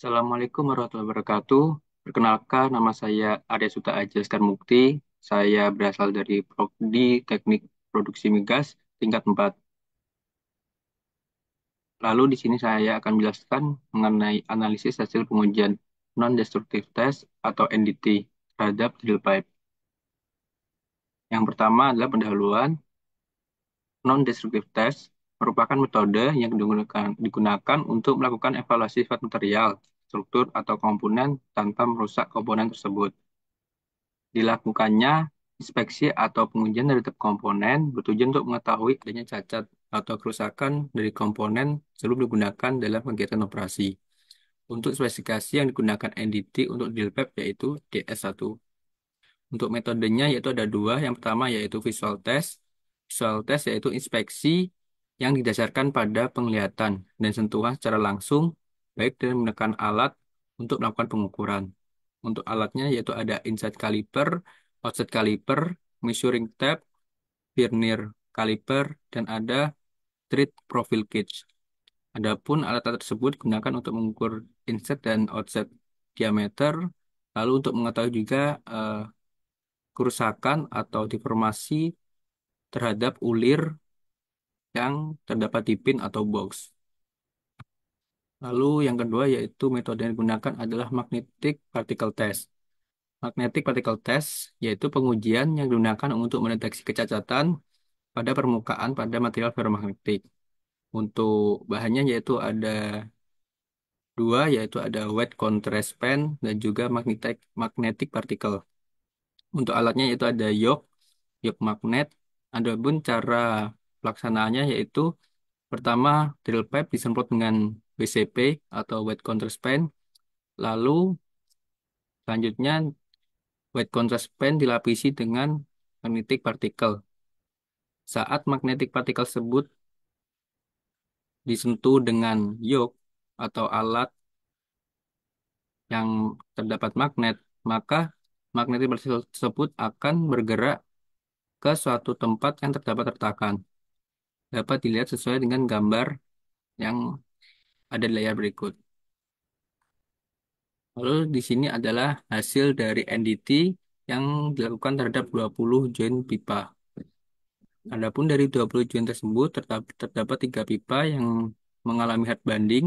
Assalamualaikum warahmatullahi wabarakatuh. Perkenalkan, nama saya Arya Suta Ajalskan Mukti. Saya berasal dari Prodi Teknik Produksi Migas tingkat 4. Lalu di sini saya akan menjelaskan mengenai analisis hasil pengujian non-destructive test atau NDT terhadap drill pipe. Yang pertama adalah pendahuluan non-destructive test merupakan metode yang digunakan, digunakan untuk melakukan evaluasi sifat material, struktur, atau komponen tanpa merusak komponen tersebut. Dilakukannya inspeksi atau pengujian dari tiap komponen bertujuan untuk mengetahui adanya cacat atau kerusakan dari komponen sebelum digunakan dalam kegiatan operasi. Untuk spesifikasi yang digunakan NDT untuk DLPAP yaitu DS1. Untuk metodenya yaitu ada dua, yang pertama yaitu visual test. Visual test yaitu inspeksi yang didasarkan pada penglihatan dan sentuhan secara langsung, baik dengan menekan alat untuk melakukan pengukuran. Untuk alatnya yaitu ada insert caliper, offset caliper, measuring tape, vernier caliper, dan ada thread profile gauge. Adapun alat tersebut digunakan untuk mengukur inset dan offset diameter, lalu untuk mengetahui juga uh, kerusakan atau deformasi terhadap ulir yang terdapat di pin atau box. Lalu yang kedua yaitu metode yang digunakan adalah magnetic particle test. Magnetic particle test yaitu pengujian yang digunakan untuk mendeteksi kecacatan pada permukaan pada material ferromagnetik. Untuk bahannya yaitu ada dua yaitu ada wet contrast pen dan juga magnetic magnetic particle. Untuk alatnya yaitu ada yoke, yoke magnet, adapun cara pelaksanaannya yaitu pertama drill pipe disemprot dengan WCP atau wet contrast paint, lalu selanjutnya wet contrast paint dilapisi dengan magnetic particle. Saat magnetic particle tersebut disentuh dengan yoke atau alat yang terdapat magnet, maka magnetik tersebut akan bergerak ke suatu tempat yang terdapat retakan dapat dilihat sesuai dengan gambar yang ada di layar berikut. Lalu di sini adalah hasil dari NDT yang dilakukan terhadap 20 join pipa. Adapun dari 20 join tersebut terdapat 3 pipa yang mengalami head banding,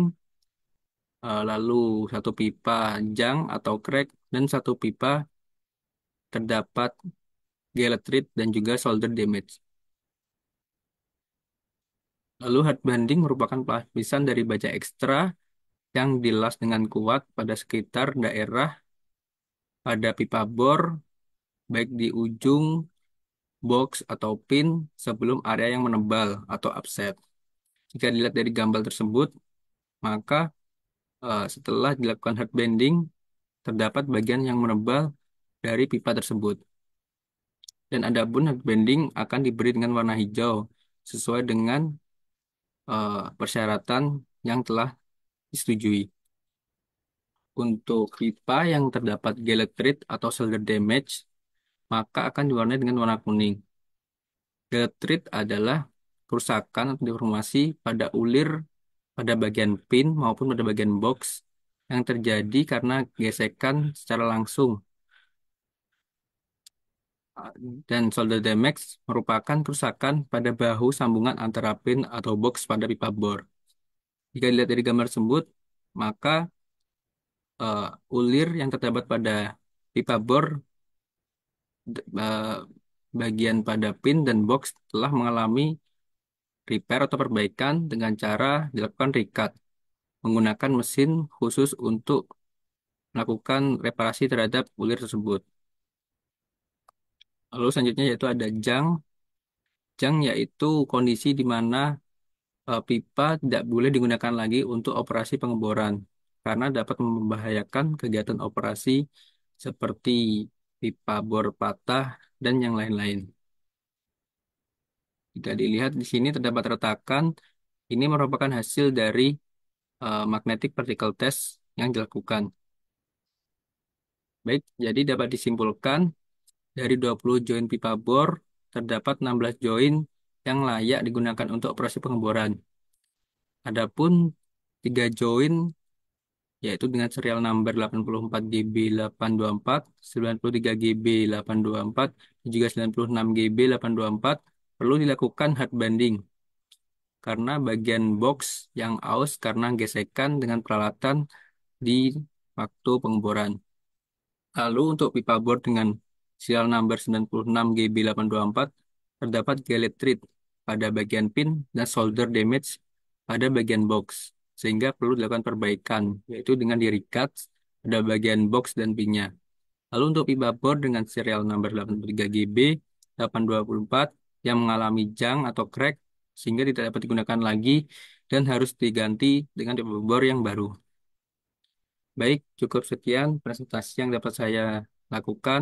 e, lalu satu pipa jang atau crack dan satu pipa terdapat gelatrit dan juga solder damage. Lalu hard banding merupakan pelapisan dari baja ekstra yang dilas dengan kuat pada sekitar daerah pada pipa bor, baik di ujung box atau pin sebelum area yang menebal atau upset. Jika dilihat dari gambar tersebut, maka uh, setelah dilakukan hard banding, terdapat bagian yang menebal dari pipa tersebut. Dan adapun hard banding akan diberi dengan warna hijau sesuai dengan uh, persyaratan yang telah disetujui. Untuk pipa yang terdapat gelektrit atau solder damage, maka akan diwarnai dengan warna kuning. Gelektrit adalah kerusakan atau deformasi pada ulir pada bagian pin maupun pada bagian box yang terjadi karena gesekan secara langsung dan solder damage merupakan kerusakan pada bahu sambungan antara pin atau box pada pipa bor. Jika dilihat dari gambar tersebut, maka uh, ulir yang terdapat pada pipa bor eh, bagian pada pin dan box telah mengalami repair atau perbaikan dengan cara dilakukan recut menggunakan mesin khusus untuk melakukan reparasi terhadap ulir tersebut. Lalu selanjutnya yaitu ada jang. Jang yaitu kondisi di mana eh, pipa tidak boleh digunakan lagi untuk operasi pengeboran karena dapat membahayakan kegiatan operasi seperti pipa bor patah dan yang lain-lain. Jika dilihat di sini terdapat retakan, ini merupakan hasil dari uh, magnetic particle test yang dilakukan. Baik, jadi dapat disimpulkan dari 20 join pipa bor, terdapat 16 join yang layak digunakan untuk operasi pengeboran. Adapun 3 join yaitu dengan serial number 84GB824, 93GB824, dan juga 96GB824 perlu dilakukan hard banding karena bagian box yang aus karena gesekan dengan peralatan di waktu pengeboran. Lalu untuk pipa bor dengan serial number 96GB824, terdapat galley thread pada bagian pin dan solder damage pada bagian box, sehingga perlu dilakukan perbaikan, yaitu dengan di-recut pada bagian box dan pinnya. Lalu untuk pipa bor dengan serial number 83GB 824 yang mengalami jang atau crack sehingga tidak dapat digunakan lagi dan harus diganti dengan pipa bor yang baru. Baik, cukup sekian presentasi yang dapat saya lakukan.